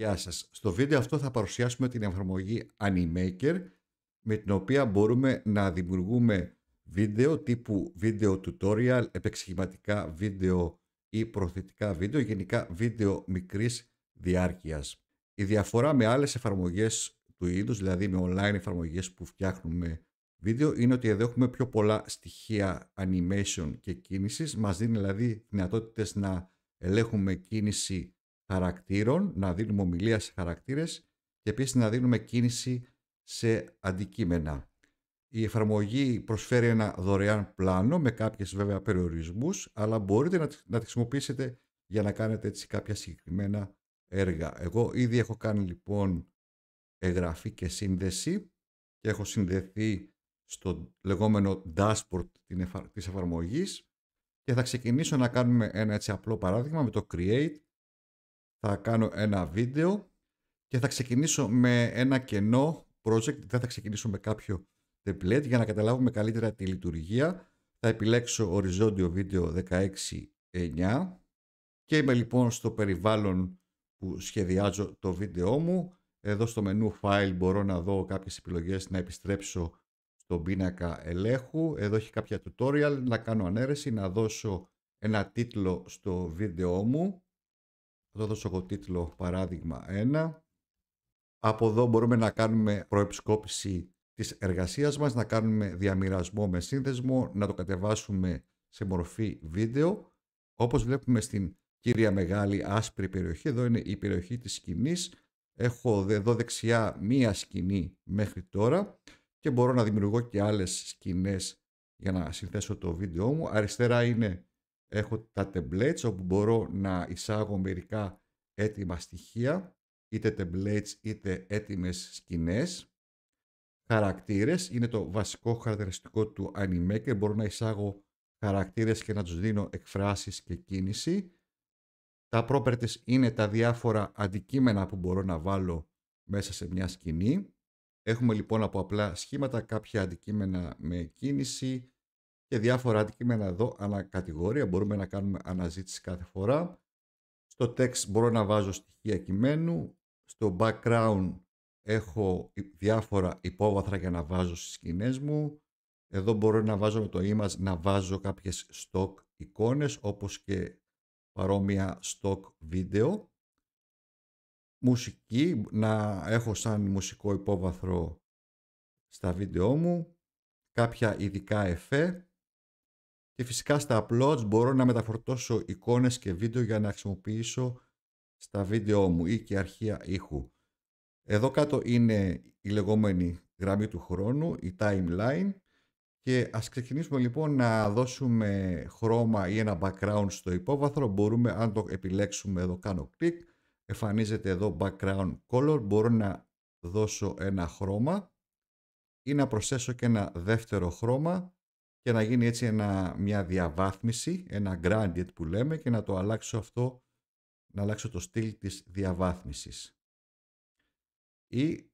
Γεια σας. Στο βίντεο αυτό θα παρουσιάσουμε την εφαρμογή Animaker με την οποία μπορούμε να δημιουργούμε βίντεο τύπου βίντεο tutorial, επεξηγηματικά βίντεο ή προθετικά βίντεο, γενικά βίντεο μικρής διάρκειας. Η διαφορά με άλλες εφαρμογές του είδους, δηλαδή με online εφαρμογές που φτιάχνουμε βίντεο, είναι ότι εδώ έχουμε πιο πολλά στοιχεία animation και κίνησης, μας δίνει δηλαδή δυνατότητες να ελέγχουμε κίνηση χαρακτήρων, να δίνουμε ομιλία σε χαρακτήρες και επίσης να δίνουμε κίνηση σε αντικείμενα. Η εφαρμογή προσφέρει ένα δωρεάν πλάνο με κάποιες βέβαια περιορισμούς, αλλά μπορείτε να, να τη χρησιμοποιήσετε για να κάνετε έτσι κάποια συγκεκριμένα έργα. Εγώ ήδη έχω κάνει λοιπόν εγγραφή και σύνδεση και έχω συνδεθεί στο λεγόμενο dashboard της εφαρμογής και θα ξεκινήσω να κάνουμε ένα έτσι απλό παράδειγμα με το create θα κάνω ένα βίντεο και θα ξεκινήσω με ένα κενό project, δεν θα ξεκινήσω με κάποιο template για να καταλάβουμε καλύτερα τη λειτουργία. Θα επιλέξω οριζόντιο βίντεο 16.9 και είμαι λοιπόν στο περιβάλλον που σχεδιάζω το βίντεό μου. Εδώ στο μενού File μπορώ να δω κάποιες επιλογές να επιστρέψω στον πίνακα ελέγχου. Εδώ έχει κάποια tutorial, να κάνω ανέρεση, να δώσω ένα τίτλο στο βίντεό μου θα το δώσω εγώ τίτλο παράδειγμα 1. Από εδώ μπορούμε να κάνουμε προεπισκόπηση της εργασίας μας, να κάνουμε διαμοιρασμό με σύνδεσμο, να το κατεβάσουμε σε μορφή βίντεο. Όπως βλέπουμε στην κύρια μεγάλη άσπρη περιοχή, εδώ είναι η περιοχή της σκηνής. Έχω εδώ δεξιά μία σκηνή μέχρι τώρα και μπορώ να δημιουργώ και άλλες σκηνές για να συνθέσω το βίντεο μου. Αριστερά είναι έχω τα templates όπου μπορώ να εισάγω μερικά έτοιμα στοιχεία, είτε templates είτε έτοιμες σκηνές. Χαρακτήρες είναι το βασικό χαρακτηριστικό του animaker. Μπορώ να εισάγω χαρακτήρες και να τους δίνω εκφράσεις και κίνηση. Τα properties είναι τα διάφορα αντικείμενα που μπορώ να βάλω μέσα σε μια σκηνή. Έχουμε λοιπόν από απλά σχήματα κάποια αντικείμενα με κίνηση, και διάφορα αντικείμενα εδώ ανακατηγορία. Μπορούμε να κάνουμε αναζήτηση κάθε φορά. Στο text μπορώ να βάζω στοιχεία κειμένου. Στο background έχω διάφορα υπόβαθρα για να βάζω στις σκηνές μου. Εδώ μπορώ να βάζω με το image να βάζω κάποιες stock εικόνες όπως και παρόμοια stock βίντεο. Μουσική, να έχω σαν μουσικό υπόβαθρο στα βίντεο μου. Κάποια ειδικά εφέ και φυσικά στα uploads μπορώ να μεταφορτώσω εικόνες και βίντεο για να χρησιμοποιήσω στα βίντεο μου ή και αρχεία ήχου. Εδώ κάτω είναι η λεγόμενη γραμμή του χρόνου, η timeline και ας ξεκινήσουμε λοιπόν να δώσουμε χρώμα ή ένα background στο υπόβαθρο. Μπορούμε αν το επιλέξουμε εδώ κάνω click, εμφανίζεται εδώ background color, μπορώ να δώσω ένα χρώμα ή να προσθέσω και ένα δεύτερο χρώμα και να γίνει έτσι ένα, μια διαβάθμιση, ένα gradient που λέμε και να το αλλάξω αυτό, να αλλάξω το στυλ της διαβάθμισης. Ή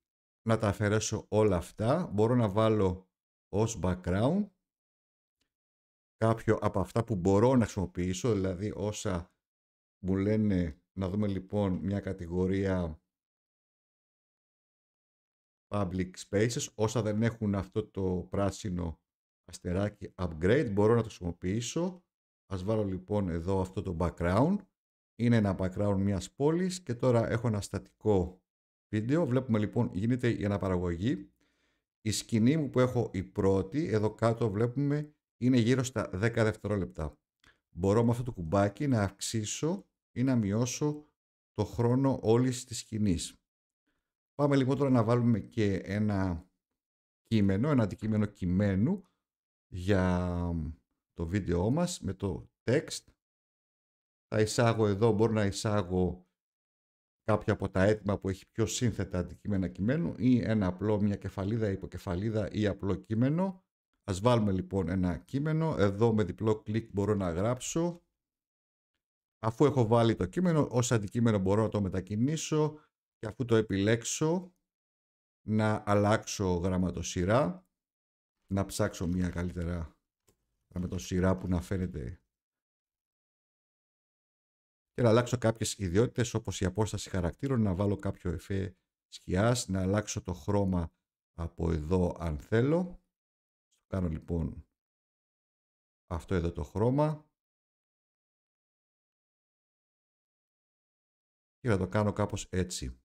να τα αφαιρέσω όλα αυτά, μπορώ να βάλω ως background κάποιο από αυτά που μπορώ να χρησιμοποιήσω, δηλαδή όσα μου λένε, να δούμε λοιπόν μια κατηγορία public spaces, όσα δεν έχουν αυτό το πράσινο αστεράκι upgrade, μπορώ να το χρησιμοποιήσω. Ας βάλω λοιπόν εδώ αυτό το background. Είναι ένα background μιας πόλης και τώρα έχω ένα στατικό βίντεο. Βλέπουμε λοιπόν γίνεται η αναπαραγωγή. Η σκηνή μου που έχω η πρώτη, εδώ κάτω βλέπουμε, είναι γύρω στα 10 δευτερόλεπτα. Μπορώ με αυτό το κουμπάκι να αυξήσω ή να μειώσω το χρόνο όλης της σκηνής. Πάμε λοιπόν τώρα να βάλουμε και ένα κείμενο, ένα αντικείμενο κειμένου για το βίντεό μας με το text. Θα εισάγω εδώ, μπορώ να εισάγω κάποια από τα έτοιμα που έχει πιο σύνθετα αντικείμενα κειμένου ή ένα απλό, μια κεφαλίδα, υποκεφαλίδα ή απλό κείμενο. Ας βάλουμε λοιπόν ένα κείμενο. Εδώ με διπλό κλικ μπορώ να γράψω. Αφού έχω βάλει το κείμενο, ως αντικείμενο μπορώ να το μετακινήσω και αφού το επιλέξω να αλλάξω γραμματοσυρά να ψάξω μία καλύτερα με το σειρά που να φαίνεται και να αλλάξω κάποιες ιδιότητες όπως η απόσταση χαρακτήρων, να βάλω κάποιο εφέ σκιάς, να αλλάξω το χρώμα από εδώ αν θέλω. Κάνω λοιπόν αυτό εδώ το χρώμα και να το κάνω κάπως έτσι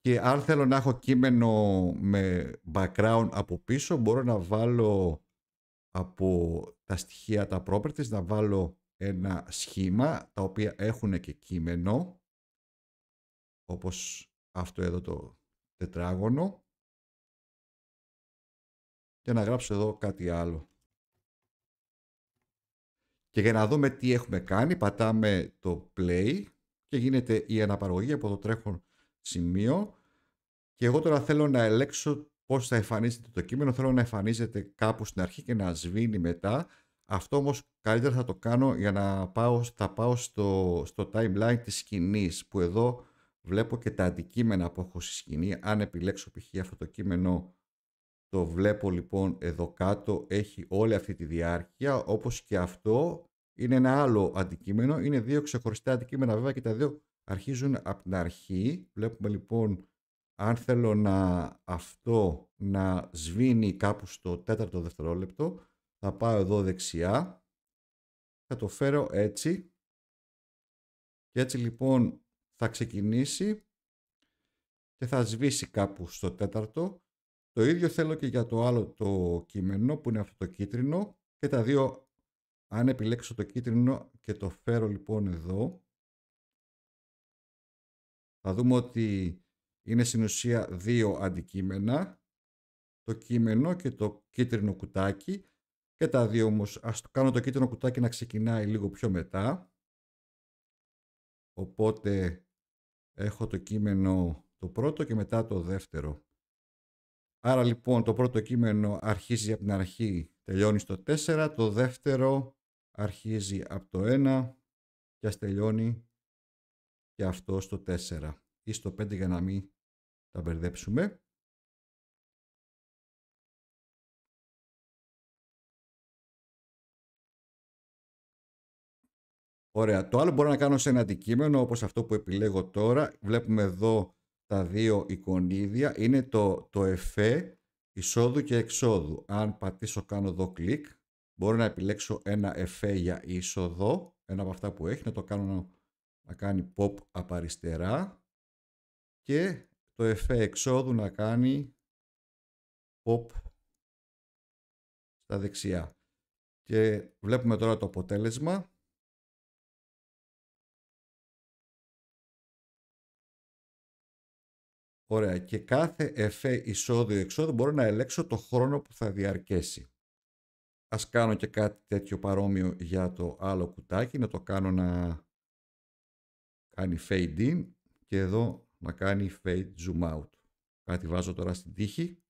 και αν θέλω να έχω κείμενο με background από πίσω μπορώ να βάλω από τα στοιχεία τα properties να βάλω ένα σχήμα τα οποία έχουν και κείμενο όπως αυτό εδώ το τετράγωνο και να γράψω εδώ κάτι άλλο. Και για να δούμε τι έχουμε κάνει πατάμε το play και γίνεται η αναπαραγωγή από το τρέχον σημείο και εγώ τώρα θέλω να ελέξω πώς θα εμφανίζεται το κείμενο, θέλω να εμφανίζεται κάπου στην αρχή και να σβήνει μετά. Αυτό όμως καλύτερα θα το κάνω για να πάω, θα πάω στο, στο timeline της σκηνής που εδώ βλέπω και τα αντικείμενα που έχω στη σκηνή. Αν επιλέξω π.χ. αυτό το κείμενο το βλέπω λοιπόν εδώ κάτω έχει όλη αυτή τη διάρκεια όπως και αυτό είναι ένα άλλο αντικείμενο. Είναι δύο ξεχωριστά αντικείμενα βέβαια και τα δύο αρχίζουν από την αρχή. Βλέπουμε λοιπόν αν θέλω να αυτό να σβήνει κάπου στο τέταρτο δευτερόλεπτο, θα πάω εδώ δεξιά, θα το φέρω έτσι και έτσι λοιπόν θα ξεκινήσει και θα σβήσει κάπου στο τέταρτο. Το ίδιο θέλω και για το άλλο το κείμενο που είναι αυτό το κίτρινο και τα δύο αν επιλέξω το κίτρινο και το φέρω λοιπόν εδώ θα δούμε ότι είναι στην ουσία δύο αντικείμενα, το κείμενο και το κίτρινο κουτάκι. Και τα δύο όμως, ας κάνω το κίτρινο κουτάκι να ξεκινάει λίγο πιο μετά. Οπότε έχω το κείμενο το πρώτο και μετά το δεύτερο. Άρα λοιπόν το πρώτο κείμενο αρχίζει από την αρχή, τελειώνει στο 4, το δεύτερο αρχίζει από το 1 και ας τελειώνει και αυτό στο 4 ή στο 5 για να μην τα μπερδέψουμε. Ωραία. Το άλλο μπορώ να κάνω σε ένα αντικείμενο όπως αυτό που επιλέγω τώρα. Βλέπουμε εδώ τα δύο εικονίδια. Είναι το, το εφέ εισόδου και εξόδου. Αν πατήσω κάνω εδώ κλικ μπορώ να επιλέξω ένα εφέ για είσοδο. Ένα από αυτά που έχει να το κάνω να κάνει pop από αριστερά και το εφέ εξόδου να κάνει pop στα δεξιά. Και βλέπουμε τώρα το αποτέλεσμα. Ωραία. Και κάθε εισόδου εισόδιο-εξόδου μπορώ να ελέξω το χρόνο που θα διαρκέσει. Ας κάνω και κάτι τέτοιο παρόμοιο για το άλλο κουτάκι, να το κάνω να κάνει fade in και εδώ να κάνει fade zoom out. Κάτι βάζω τώρα στην τύχη.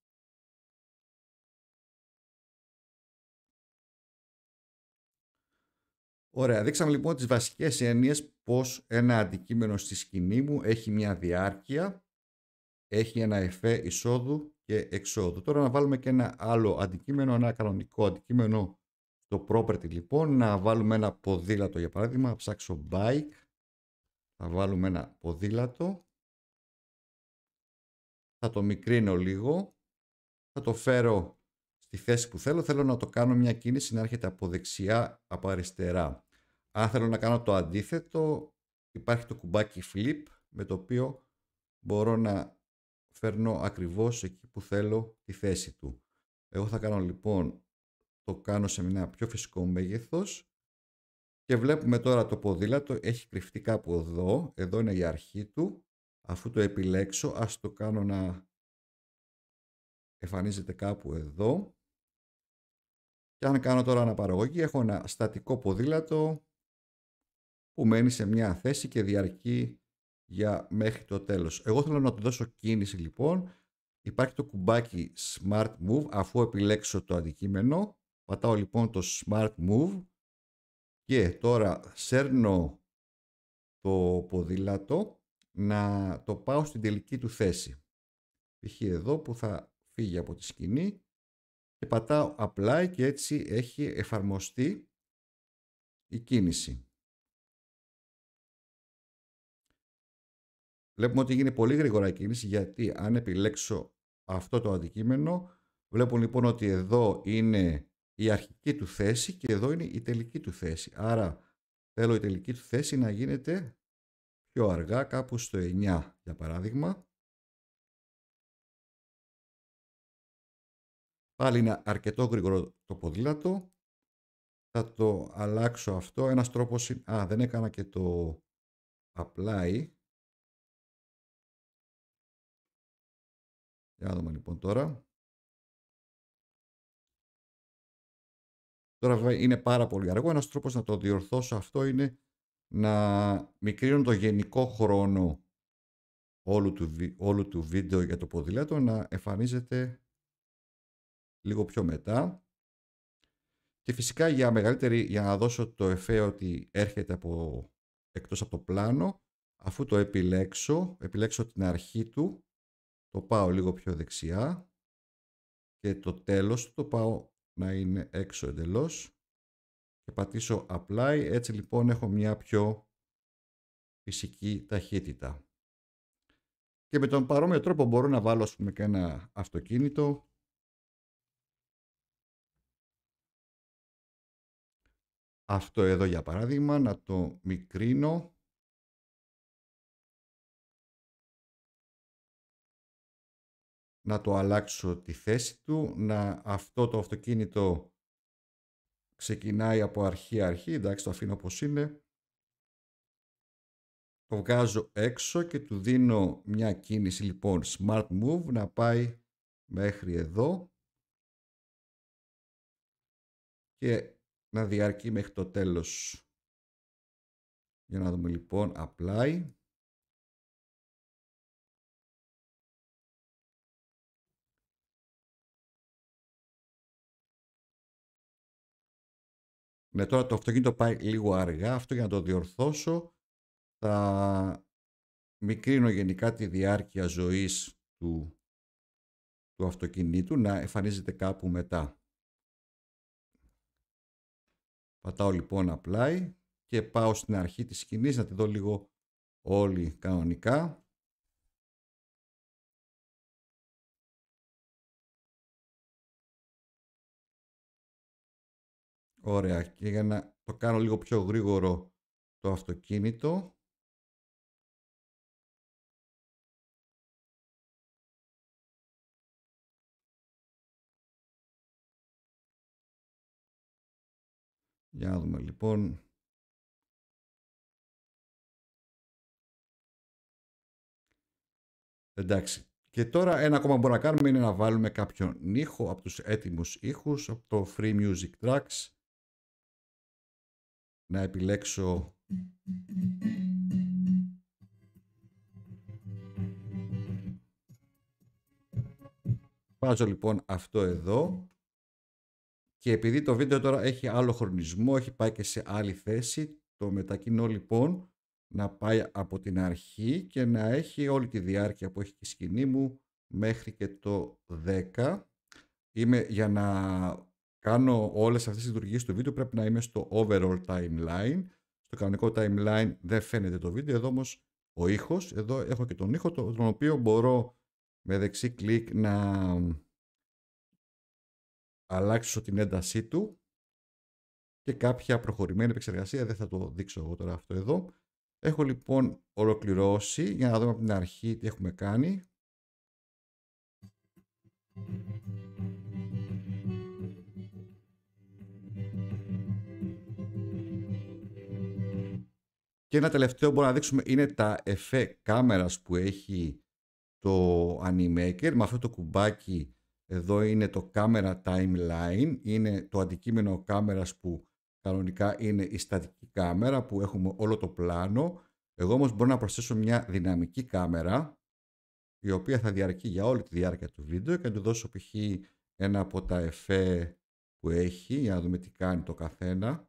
Ωραία, δείξαμε λοιπόν τις βασικές έννοιες πως ένα αντικείμενο στη σκηνή μου έχει μια διάρκεια, έχει ένα εφέ εισόδου και εξόδου. Τώρα να βάλουμε και ένα άλλο αντικείμενο, ένα κανονικό αντικείμενο στο property λοιπόν, να βάλουμε ένα ποδήλατο για παράδειγμα, ψάξω bike θα βάλουμε ένα ποδήλατο, θα το μικρύνω λίγο, θα το φέρω στη θέση που θέλω. Θέλω να το κάνω μια κίνηση να έρχεται από δεξιά, από αριστερά. Αν θέλω να κάνω το αντίθετο, υπάρχει το κουμπάκι flip με το οποίο μπορώ να φέρνω ακριβώς εκεί που θέλω τη θέση του. Εγώ θα κάνω λοιπόν, το κάνω σε μια πιο φυσικό μέγεθος και βλέπουμε τώρα το ποδήλατο, έχει κρυφτεί κάπου εδώ, εδώ είναι η αρχή του. Αφού το επιλέξω, ας το κάνω να εμφανίζεται κάπου εδώ. Και αν κάνω τώρα αναπαραγωγή, έχω ένα στατικό ποδήλατο που μένει σε μια θέση και διαρκεί για μέχρι το τέλος. Εγώ θέλω να του δώσω κίνηση λοιπόν. Υπάρχει το κουμπάκι Smart Move αφού επιλέξω το αντικείμενο. Πατάω λοιπόν το Smart Move και τώρα σέρνω το ποδήλατο να το πάω στην τελική του θέση. Π.χ. εδώ που θα φύγει από τη σκηνή και πατάω απλά και έτσι έχει εφαρμοστεί η κίνηση. Βλέπουμε ότι γίνει πολύ γρήγορα η κίνηση γιατί αν επιλέξω αυτό το αντικείμενο βλέπουν λοιπόν ότι εδώ είναι η αρχική του θέση και εδώ είναι η τελική του θέση. Άρα θέλω η τελική του θέση να γίνεται πιο αργά, κάπου στο 9 για παράδειγμα. Πάλι είναι αρκετό γρήγορο το ποδήλατο. Θα το αλλάξω αυτό. Ένας τρόπος... Α, δεν έκανα και το apply. Για λοιπόν τώρα. Τώρα βέβαια είναι πάρα πολύ αργό. Ένας τρόπος να το διορθώσω αυτό είναι να μικρύνω το γενικό χρόνο όλου του, όλου του βίντεο για το ποδηλάτο να εμφανίζεται λίγο πιο μετά. Και φυσικά για, μεγαλύτερη, για να δώσω το εφέ ότι έρχεται από, εκτός από το πλάνο, αφού το επιλέξω, επιλέξω την αρχή του, το πάω λίγο πιο δεξιά και το τέλος του το πάω να είναι έξω εντελώς και πατήσω Apply. Έτσι λοιπόν έχω μια πιο φυσική ταχύτητα. Και με τον παρόμοιο τρόπο μπορώ να βάλω ας πούμε και ένα αυτοκίνητο αυτό εδώ για παράδειγμα να το μικρύνω να το αλλάξω τη θέση του, να αυτό το αυτοκίνητο ξεκινάει από αρχή αρχή, εντάξει το αφήνω όπως είναι, το βγάζω έξω και του δίνω μια κίνηση λοιπόν smart move να πάει μέχρι εδώ και να διαρκεί μέχρι το τέλος. Για να δούμε λοιπόν apply. Ναι, τώρα το αυτοκίνητο πάει λίγο αργά. Αυτό για να το διορθώσω θα μικρύνω γενικά τη διάρκεια ζωής του, του αυτοκινήτου να εμφανίζεται κάπου μετά. Πατάω λοιπόν apply και πάω στην αρχή της σκηνής να τη δω λίγο όλη κανονικά. Ωραία. Και για να το κάνω λίγο πιο γρήγορο το αυτοκίνητο. Για να δούμε λοιπόν. Εντάξει. Και τώρα ένα ακόμα που μπορούμε να κάνουμε είναι να βάλουμε κάποιον ήχο από τους έτοιμους ήχους, από το Free Music Tracks να επιλέξω Βάζω λοιπόν αυτό εδώ και επειδή το βίντεο τώρα έχει άλλο χρονισμό, έχει πάει και σε άλλη θέση, το μετακινώ λοιπόν να πάει από την αρχή και να έχει όλη τη διάρκεια που έχει σκηνή μου μέχρι και το 10. Είμαι για να κάνω όλες αυτές τις λειτουργίες του βίντεο πρέπει να είμαι στο overall timeline. Στο κανονικό timeline δεν φαίνεται το βίντεο, εδώ όμως ο ήχος, εδώ έχω και τον ήχο τον οποίο μπορώ με δεξί κλικ να αλλάξω την έντασή του και κάποια προχωρημένη επεξεργασία, δεν θα το δείξω εγώ τώρα αυτό εδώ. Έχω λοιπόν ολοκληρώσει, για να δούμε από την αρχή τι έχουμε κάνει. Και ένα τελευταίο που μπορούμε να δείξουμε είναι τα εφέ κάμερας που έχει το Animaker. Με αυτό το κουμπάκι εδώ είναι το Camera Timeline. Είναι το αντικείμενο κάμερας που κανονικά είναι η στατική κάμερα που έχουμε όλο το πλάνο. Εγώ όμως μπορώ να προσθέσω μια δυναμική κάμερα η οποία θα διαρκεί για όλη τη διάρκεια του βίντεο και να του δώσω π.χ. ένα από τα εφέ που έχει για να δούμε τι κάνει το καθένα.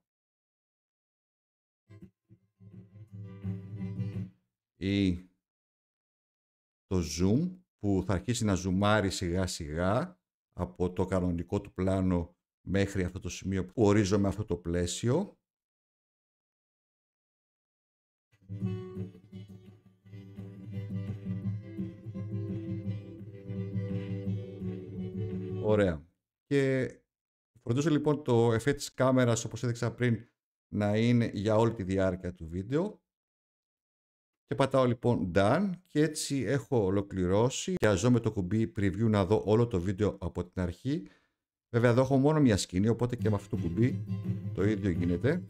ή το zoom που θα αρχίσει να ζουμάρει σιγά σιγά από το κανονικό του πλάνο μέχρι αυτό το σημείο που ορίζομαι αυτό το πλαίσιο. Ωραία. Και φροντίζω λοιπόν το εφέ της κάμερας όπως έδειξα πριν να είναι για όλη τη διάρκεια του βίντεο και πατάω λοιπόν Done και έτσι έχω ολοκληρώσει και αζώ με το κουμπί preview να δω όλο το βίντεο από την αρχή. Βέβαια εδώ έχω μόνο μια σκηνή οπότε και με αυτό το κουμπί το ίδιο γίνεται.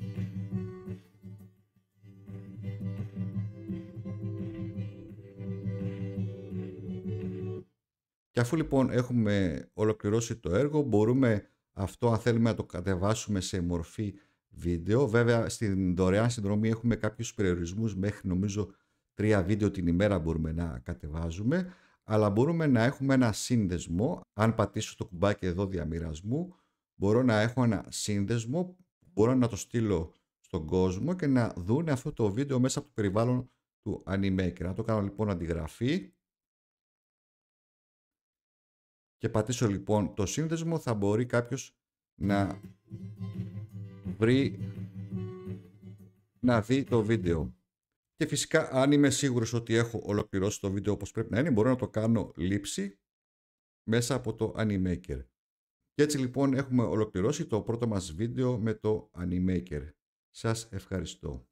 Και αφού λοιπόν έχουμε ολοκληρώσει το έργο μπορούμε αυτό αν θέλουμε να το κατεβάσουμε σε μορφή βίντεο. Βέβαια στην δωρεάν συνδρομή έχουμε κάποιους περιορισμούς μέχρι νομίζω τρία βίντεο την ημέρα μπορούμε να κατεβάζουμε, αλλά μπορούμε να έχουμε ένα σύνδεσμο. Αν πατήσω το κουμπάκι εδώ διαμοιρασμού, μπορώ να έχω ένα σύνδεσμο, μπορώ να το στείλω στον κόσμο και να δουν αυτό το βίντεο μέσα από το περιβάλλον του Animaker. Να το κάνω λοιπόν αντιγραφή και πατήσω λοιπόν το σύνδεσμο θα μπορεί κάποιος να βρει να δει το βίντεο. Και φυσικά αν είμαι σίγουρος ότι έχω ολοκληρώσει το βίντεο όπως πρέπει να είναι, μπορώ να το κάνω λήψη μέσα από το Animaker. Και έτσι λοιπόν έχουμε ολοκληρώσει το πρώτο μας βίντεο με το Animaker. Σας ευχαριστώ.